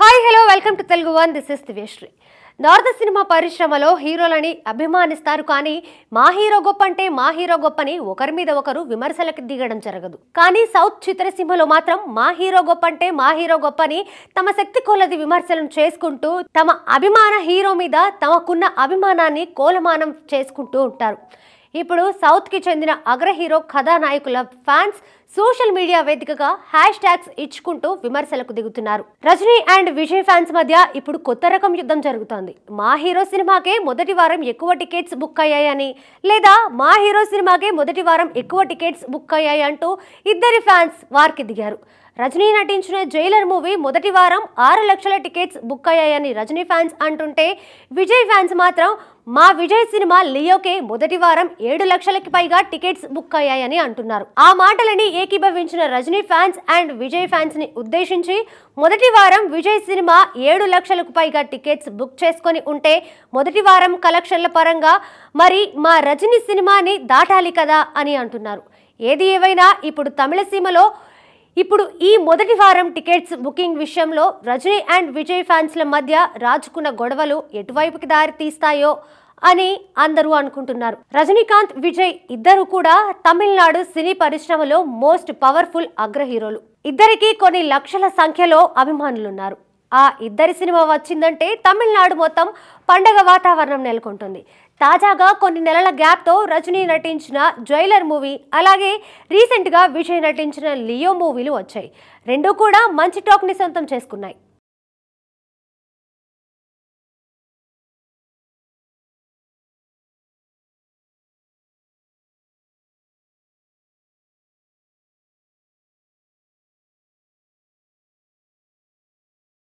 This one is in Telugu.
hi hello welcome to Telugu one this is Divyasri north cinema పరిశ్రమలో హీరోలని అభిమానిస్తారు కానీ మా హీరో గొప్ప అంటే మా హీరో గొప్పని ఒకరి మీద ఒకరు విమర్శలకు దిగడం జరగదు కానీ సౌత్ చిత్రసీమలో మాత్రం మా హీరో గొప్ప అంటే మా హీరో గొప్పని తమ శక్తి కొలది విమర్శలను చేసుకుంటూ తమ అభిమాన హీరో మీద తమకున్న అభిమానాన్ని కోలమానం చేసుకుంటూ ఉంటారు ఇప్పుడు సౌత్కి చెందిన అగ్ర హీరో కథానాయకుల fans social media hashtags ట్యాగ్స్ ఇచ్చుకుంటూ విమర్శలకు దిగుతున్నారు రజనీ అండ్ విజయ్ ఫ్యాన్స్ మధ్య ఇప్పుడు కొత్త రకం యుద్ధం జరుగుతోంది మా హీరో సినిమాకే మొదటి వారం ఎక్కువ టికెట్స్ బుక్ అయ్యాయని లేదా మా హీరో సినిమాకే మొదటి వారం ఎక్కువ టికెట్స్ బుక్ అయ్యాయి అంటూ ఇద్దరి ఫ్యాన్స్ వారికి దిగారు రజనీ నటించిన జైలర్ మూవీ మొదటి వారం ఆరు లక్షల టికెట్స్ బుక్ అయ్యాయని రజనీ ఫ్యాన్స్ అంటుంటే విజయ్ ఫ్యాన్స్ మాత్రం మా విజయ్ సినిమా లియోకే మొదటి వారం ఏడు లక్షలకి పైగా టికెట్స్ బుక్ అయ్యాయని అంటున్నారు ఆ మాటలని ఏకీభవించిన Rajini fans and Vijay fans ని ఉద్దేశించి మొదటి వారం విజయ్ సినిమా ఏడు లక్షలకు పైగా టికెట్స్ బుక్ చేసుకొని ఉంటే మొదటి వారం కలెక్షన్ల పరంగా మరి మా రజనీ సినిమాని దాటాలి కదా అని అంటున్నారు ఏది ఏవైనా ఇప్పుడు తమిళ సీమలో ఇప్పుడు ఈ మొదటి వారం టికెట్స్ బుకింగ్ విషయంలో రజనీ అండ్ విజయ్ ఫ్యాన్స్ల మధ్య రాజుకున్న గొడవలు ఎటువైపుకి దారి తీస్తాయో అని అందరూ అనుకుంటున్నారు రజనీకాంత్ విజయ్ ఇద్దరు కూడా తమిళనాడు సినీ పరిశ్రమలో మోస్ట్ పవర్ఫుల్ అగ్ర హీరోలు ఇద్దరికీ కొన్ని లక్షల సంఖ్యలో అభిమానులున్నారు ఆ ఇద్దరి సినిమా వచ్చిందంటే తమిళనాడు మొత్తం పండగ వాతావరణం నెలకొంటుంది తాజాగా కొన్ని నెలల గ్యాప్తో రజనీ నటించిన జైలర్ మూవీ అలాగే రీసెంట్గా విజయ్ నటించిన లియో మూవీలు వచ్చాయి రెండూ కూడా మంచి టాక్ని సొంతం చేసుకున్నాయి